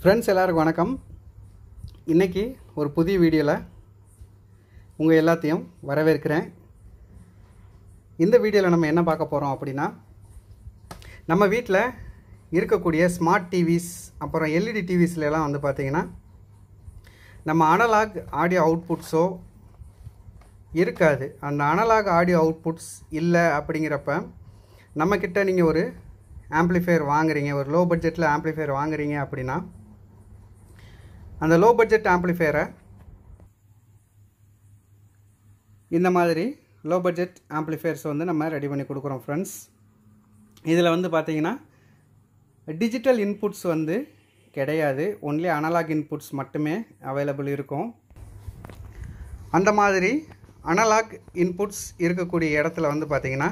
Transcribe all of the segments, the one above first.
friends எல்லாருக்கும் வணக்கம் இன்றைக்கி ஒரு புதிய வீடியோவில் உங்கள் எல்லாத்தையும் வரவேற்கிறேன் இந்த வீடியோவில் நம்ம என்ன பார்க்க போகிறோம் அப்படின்னா நம்ம வீட்டில் இருக்கக்கூடிய ஸ்மார்ட் டிவிஸ் அப்புறம் e எல்இடி டிவிஸ்லாம் வந்து பார்த்திங்கன்னா நம்ம அனலாக் ஆடியோ அவுட்புட்ஸோ இருக்காது அந்த அனலாக் ஆடியோ அவுட்புட்ஸ் இல்லை அப்படிங்கிறப்ப நம்மக்கிட்ட நீங்கள் ஒரு ஆம்ப்ளிஃபையர் வாங்குறீங்க ஒரு லோ பட்ஜெட்டில் ஆம்ப்ளிஃபையர் வாங்குறீங்க அப்படின்னா அந்த லோ பட்ஜெட் ஆம்ப்ளிஃபையரை இந்த மாதிரி லோ பட்ஜெட் ஆம்ப்ளிஃபையர்ஸ் வந்து நம்ம ரெடி பண்ணி கொடுக்குறோம் ஃப்ரெண்ட்ஸ் இதில் வந்து பார்த்திங்கன்னா டிஜிட்டல் இன்புட்ஸ் வந்து கிடையாது ஒன்லி அனலாக் இன்புட்ஸ் மட்டுமே அவைலபிள் இருக்கும் அந்த மாதிரி அனலாக் இன்புட்ஸ் இருக்கக்கூடிய இடத்துல வந்து பார்த்திங்கன்னா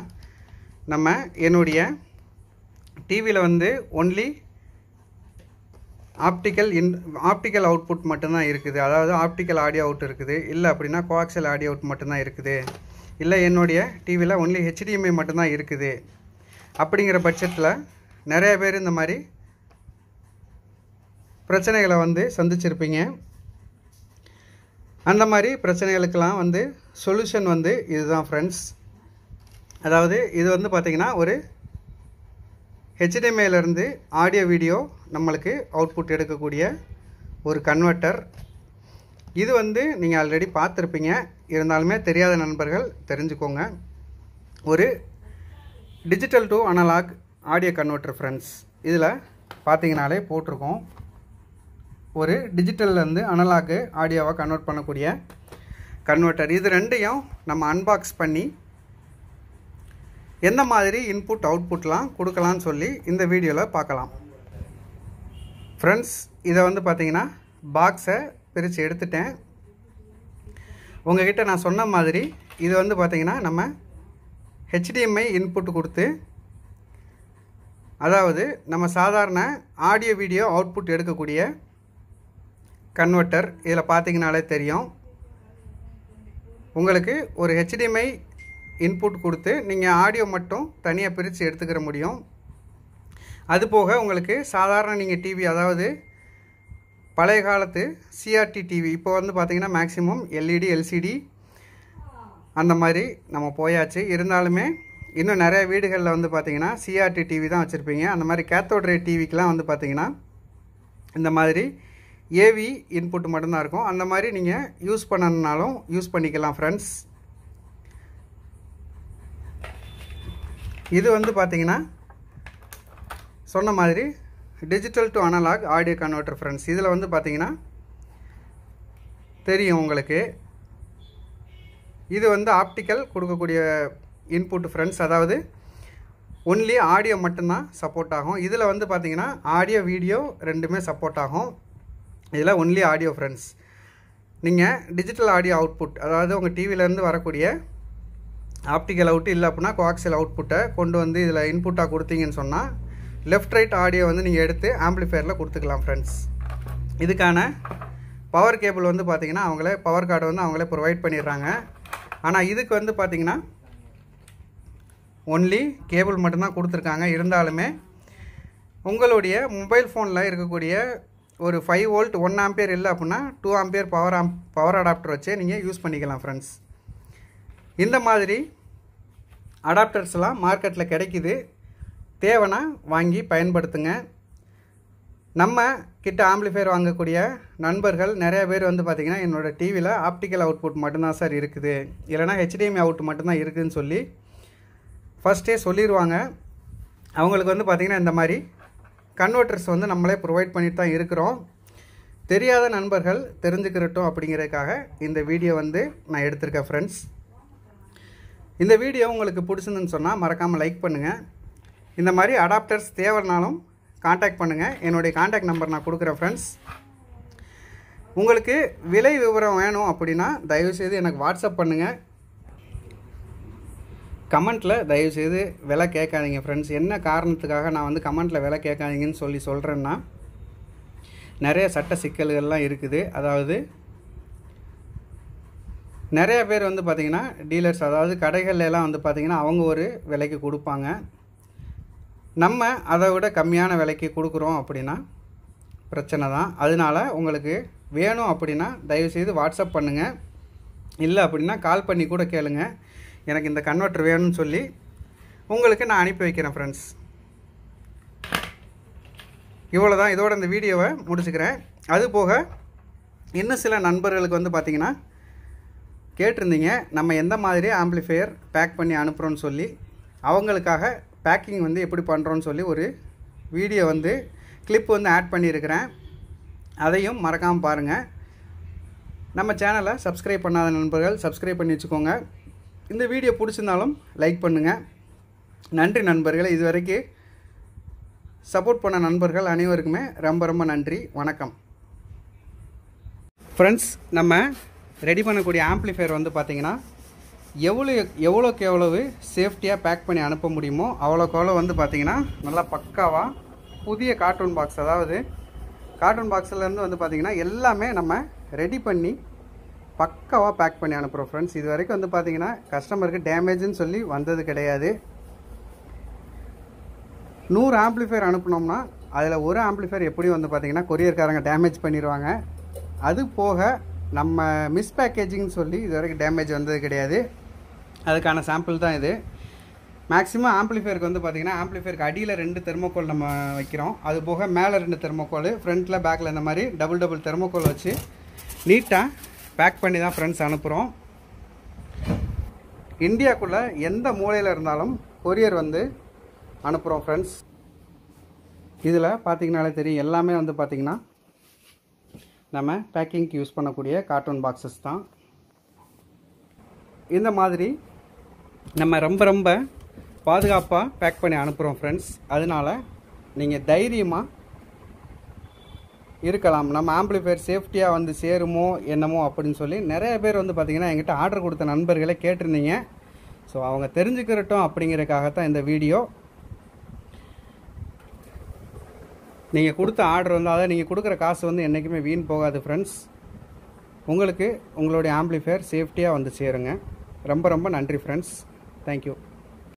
நம்ம என்னுடைய டிவியில் வந்து only optical in optical output மட்டும்தான் இருக்குது அதாவது ஆப்டிக்கல் ஆடியோ அவுட் இருக்குது இல்லை அப்படின்னா கோஆக்சல் ஆடியோ அவுட் மட்டும்தான் இருக்குது இல்லை என்னுடைய டிவியில் ஒன்லி ஹெச்டிஎம்ஐ மட்டும்தான் இருக்குது அப்படிங்கிற பட்சத்தில் நிறைய பேர் இந்த மாதிரி பிரச்சனைகளை வந்து சந்திச்சிருப்பீங்க அந்த மாதிரி பிரச்சனைகளுக்கெல்லாம் வந்து சொல்யூஷன் வந்து இதுதான் ஃப்ரெண்ட்ஸ் அதாவது இது வந்து பார்த்திங்கன்னா ஒரு ஹெச்டிஎம்ஏலேருந்து ஆடியோ வீடியோ நம்மளுக்கு அவுட்புட் எடுக்கக்கூடிய ஒரு கன்வெர்ட்டர் இது வந்து நீங்கள் ஆல்ரெடி பார்த்திருப்பீங்க இருந்தாலுமே தெரியாத நண்பர்கள் தெரிஞ்சுக்கோங்க ஒரு digital to analogue audio converter friends இதில் பார்த்தீங்கனாலே போட்டிருக்கோம் ஒரு டிஜிட்டல்லேருந்து அனலாக்கு ஆடியோவாக கன்வெர்ட் பண்ணக்கூடிய கன்வெர்ட்டர் இது ரெண்டையும் நம்ம அன்பாக்ஸ் பண்ணி எந்த மாதிரி இன்புட் அவுட்புட்லாம் கொடுக்கலான்னு சொல்லி இந்த வீடியோவில் பார்க்கலாம் ஃப்ரெண்ட்ஸ் இதை வந்து பார்த்திங்கன்னா பாக்ஸை பிரித்து எடுத்துட்டேன் உங்ககிட்ட நான் சொன்ன மாதிரி இது வந்து பார்த்திங்கன்னா நம்ம ஹெச்டிஎம்ஐ இன்புட் கொடுத்து அதாவது நம்ம சாதாரண ஆடியோ வீடியோ அவுட்புட் எடுக்கக்கூடிய கன்வெர்ட்டர் இதில் பார்த்தீங்கனாலே தெரியும் உங்களுக்கு ஒரு ஹெச்டிஎம்ஐ இன்புட் கொடுத்து நீங்கள் ஆடியோ மட்டும் தனியாக பிரித்து எடுத்துக்கிற முடியும் அது போக உங்களுக்கு சாதாரண நீங்கள் டிவி அதாவது பழைய காலத்து சிஆர்டி டிவி இப்போ வந்து பார்த்திங்கன்னா மேக்ஸிமம் எல்இடி எல்சிடி e அந்த மாதிரி நம்ம போயாச்சு இருந்தாலுமே இன்னும் நிறைய வீடுகளில் வந்து பார்த்திங்கன்னா சிஆர்டி டிவி தான் வச்சுருப்பீங்க அந்த மாதிரி கேத்தோட்ரே டிவிக்கெலாம் வந்து பார்த்திங்கன்னா இந்த மாதிரி ஏவி இன்புட் மட்டும்தான் இருக்கும் அந்த மாதிரி நீங்கள் யூஸ் பண்ணணுனாலும் யூஸ் பண்ணிக்கலாம் ஃப்ரெண்ட்ஸ் இது வந்து பார்த்திங்கன்னா சொன்ன மாதிரி digital to analogue audio converter friends இதில் வந்து பார்த்தீங்கன்னா தெரியும் உங்களுக்கு இது வந்து ஆப்டிக்கல் கொடுக்கக்கூடிய இன்புட் ஃப்ரெண்ட்ஸ் அதாவது ஒன்லி ஆடியோ மட்டும்தான் சப்போர்ட் ஆகும் இதில் வந்து பார்த்தீங்கன்னா ஆடியோ வீடியோ ரெண்டுமே சப்போர்ட் ஆகும் இதில் ஒன்லி ஆடியோ ஃப்ரெண்ட்ஸ் நீங்கள் டிஜிட்டல் ஆடியோ அவுட்புட் அதாவது உங்கள் டிவியிலேருந்து வரக்கூடிய ஆப்டிக்கல் அவுட்டு இல்லை அப்படின்னா கோஆக்சியல் அவுட்புட்டை கொண்டு வந்து இதில் இன்புட்டாக கொடுத்தீங்கன்னு சொன்னால் லெஃப்ட் ரைட் ஆடியோ வந்து நீங்கள் எடுத்து ஆம்ப்ளிஃபையரில் கொடுத்துக்கலாம் ஃப்ரெண்ட்ஸ் இதுக்கான பவர் கேபிள் வந்து பார்த்திங்கன்னா அவங்களே பவர் கார்டு வந்து அவங்களே ப்ரொவைட் பண்ணிடுறாங்க ஆனால் இதுக்கு வந்து பார்த்திங்கன்னா ஒன்லி கேபிள் மட்டும்தான் கொடுத்துருக்காங்க இருந்தாலுமே உங்களுடைய மொபைல் ஃபோனில் இருக்கக்கூடிய ஒரு ஃபைவ் வோல்ட் ஒன் ஆம்பியர் இல்லை அப்படின்னா டூ ஆம்பியர் பவர் ஆம் பவர் அடாப்டர் வச்சு நீங்கள் யூஸ் பண்ணிக்கலாம் ஃப்ரெண்ட்ஸ் இந்த மாதிரி அடாப்டர்ஸ்லாம் மார்க்கெட்டில் கிடைக்கிது தேவைனா வாங்கி பயன்படுத்துங்க நம்ம கிட்ட ஆம்பிளிஃபையர் வாங்கக்கூடிய நண்பர்கள் நிறைய பேர் வந்து பார்த்திங்கன்னா என்னோடய டிவியில் ஆப்டிக்கல் அவுட்புட் மட்டும்தான் சார் இருக்குது இல்லைனா ஹெச்டிஎம்ஐ அவுட் மட்டும்தான் இருக்குதுன்னு சொல்லி ஃபஸ்ட்டே சொல்லிடுவாங்க அவங்களுக்கு வந்து பார்த்திங்கன்னா இந்த மாதிரி கன்வெர்ட்டர்ஸ் வந்து நம்மளே ப்ரொவைட் பண்ணிட்டு தான் இருக்கிறோம் தெரியாத நண்பர்கள் தெரிஞ்சுக்கிறட்டும் அப்படிங்கிறதுக்காக இந்த வீடியோ வந்து நான் எடுத்திருக்கேன் ஃப்ரெண்ட்ஸ் இந்த வீடியோ உங்களுக்கு பிடிச்சிருந்துன்னு சொன்னால் மறக்காமல் லைக் பண்ணுங்கள் இந்த மாதிரி அடாப்டர்ஸ் தேவைனாலும் காண்டாக்ட் பண்ணுங்கள் என்னுடைய காண்டாக்ட் நம்பர் நான் கொடுக்குறேன் ஃப்ரெண்ட்ஸ் உங்களுக்கு விலை விவரம் வேணும் அப்படின்னா தயவுசெய்து எனக்கு வாட்ஸ்அப் பண்ணுங்கள் கமெண்ட்டில் தயவுசெய்து விலை கேட்காதீங்க ஃப்ரெண்ட்ஸ் என்ன காரணத்துக்காக நான் வந்து கமெண்ட்டில் விலை கேட்காதீங்கன்னு சொல்லி சொல்கிறேன்னா நிறைய சட்ட சிக்கல்கள்லாம் இருக்குது அதாவது நிறைய பேர் வந்து பார்த்திங்கன்னா டீலர்ஸ் அதாவது கடைகள்லாம் வந்து பார்த்திங்கன்னா அவங்க ஒரு விலைக்கு கொடுப்பாங்க நம்ம அதை விட கம்மியான விலைக்கு கொடுக்குறோம் அப்படின்னா பிரச்சனை தான் அதனால் உங்களுக்கு வேணும் அப்படின்னா தயவுசெய்து வாட்ஸ்அப் பண்ணுங்கள் இல்லை அப்படின்னா கால் பண்ணி கூட கேளுங்க எனக்கு இந்த கன்வெர்டர் வேணும்னு சொல்லி உங்களுக்கு நான் அனுப்பி வைக்கிறேன் ஃப்ரெண்ட்ஸ் இவ்வளோ தான் இதோட இந்த வீடியோவை முடிச்சுக்கிறேன் அது போக இன்னும் சில நண்பர்களுக்கு வந்து பார்த்திங்கன்னா கேட்டிருந்தீங்க நம்ம எந்த மாதிரி ஆம்ப்ளிஃபையர் பேக் பண்ணி அனுப்புகிறோன்னு சொல்லி அவங்களுக்காக பேக்கிங் வந்து எப்படி பண்ணுறோன்னு சொல்லி ஒரு வீடியோ வந்து கிளிப் வந்து ஆட் பண்ணியிருக்கிறேன் அதையும் மறக்காமல் பாருங்கள் நம்ம சேனலை சப்ஸ்கிரைப் பண்ணாத நண்பர்கள் சப்ஸ்கிரைப் பண்ணி வச்சுக்கோங்க இந்த வீடியோ பிடிச்சிருந்தாலும் லைக் பண்ணுங்கள் நன்றி நண்பர்கள் இது வரைக்கும் சப்போர்ட் பண்ண நண்பர்கள் அனைவருக்குமே ரொம்ப ரொம்ப நன்றி வணக்கம் ஃப்ரெண்ட்ஸ் நம்ம ரெடி பண்ணக்கூடிய ஆம்ப்ளிஃபையர் வந்து பார்த்திங்கன்னா எவ்வளோ எவ்வளோக்கு எவ்வளவு சேஃப்டியாக பேக் பண்ணி அனுப்ப முடியுமோ அவ்வளோக்கு அவ்வளோ வந்து பார்த்திங்கன்னா நல்லா பக்காவாக புதிய கார்ட்டூன் பாக்ஸ் அதாவது கார்ட்டூன் பாக்ஸ்லேருந்து வந்து பார்த்திங்கன்னா எல்லாமே நம்ம ரெடி பண்ணி பக்காவாக பேக் பண்ணி அனுப்புகிறோம் ஃப்ரெண்ட்ஸ் இது வரைக்கும் வந்து பார்த்திங்கன்னா கஸ்டமருக்கு டேமேஜ்னு சொல்லி வந்தது கிடையாது நூறு ஆம்ப்ளிஃபையர் அனுப்பினோம்னா அதில் ஒரு ஆம்ப்ளிஃபையர் எப்படி வந்து பார்த்திங்கன்னா கொரியர்காரங்க டேமேஜ் பண்ணிடுவாங்க அது போக நம்ம மிஸ் பேக்கேஜிங்னு சொல்லி இது வரைக்கும் டேமேஜ் வந்தது கிடையாது அதுக்கான சாம்பிள் தான் இது மேக்ஸிமம் ஆம்பிளிஃபயருக்கு வந்து பார்த்திங்கன்னா ஆம்பிளிஃபயருக்கு அடியில் ரெண்டு தெர்மோக்கோல் நம்ம வைக்கிறோம் அது போக மேலே ரெண்டு தெர்மோக்கோல் ஃப்ரண்ட்டில் பேக்கில் இந்த மாதிரி டபுள் டபுள் தெர்மோக்கோல் வச்சு நீட்டாக பேக் பண்ணி தான் ஃப்ரெண்ட்ஸ் அனுப்புகிறோம் இந்தியாக்குள்ளே எந்த மூலையில் இருந்தாலும் கொரியர் வந்து அனுப்புகிறோம் ஃப்ரெண்ட்ஸ் இதில் பார்த்திங்கனாலே தெரியும் எல்லாமே வந்து பார்த்திங்கன்னா நம்ம பேக்கிங்க்கு யூஸ் பண்ணக்கூடிய கார்ட்டூன் பாக்ஸஸ் தான் இந்த மாதிரி நம்ம ரொம்ப ரொம்ப பாதுகாப்பாக பேக் பண்ணி அனுப்புகிறோம் ஃப்ரெண்ட்ஸ் அதனால் நீங்கள் தைரியமாக இருக்கலாம் நம்ம ஆம்பிளிஃபயர் சேஃப்டியாக வந்து சேருமோ என்னமோ அப்படின்னு சொல்லி நிறைய பேர் வந்து பார்த்திங்கன்னா எங்கிட்ட ஆர்டர் கொடுத்த நண்பர்களை கேட்டிருந்தீங்க ஸோ அவங்க தெரிஞ்சுக்கிறட்டும் அப்படிங்கிறக்காக தான் இந்த வீடியோ நீங்கள் கொடுத்த ஆர்டர் வந்து அதாவது நீங்கள் கொடுக்குற காசு வந்து என்றைக்குமே வீண் போகாது ஃப்ரெண்ட்ஸ் உங்களுக்கு உங்களுடைய ஆம்பிளிஃபையர் சேஃப்டியாக வந்து சேருங்க ரொம்ப ரொம்ப நன்றி ஃப்ரெண்ட்ஸ் தேங்க்யூ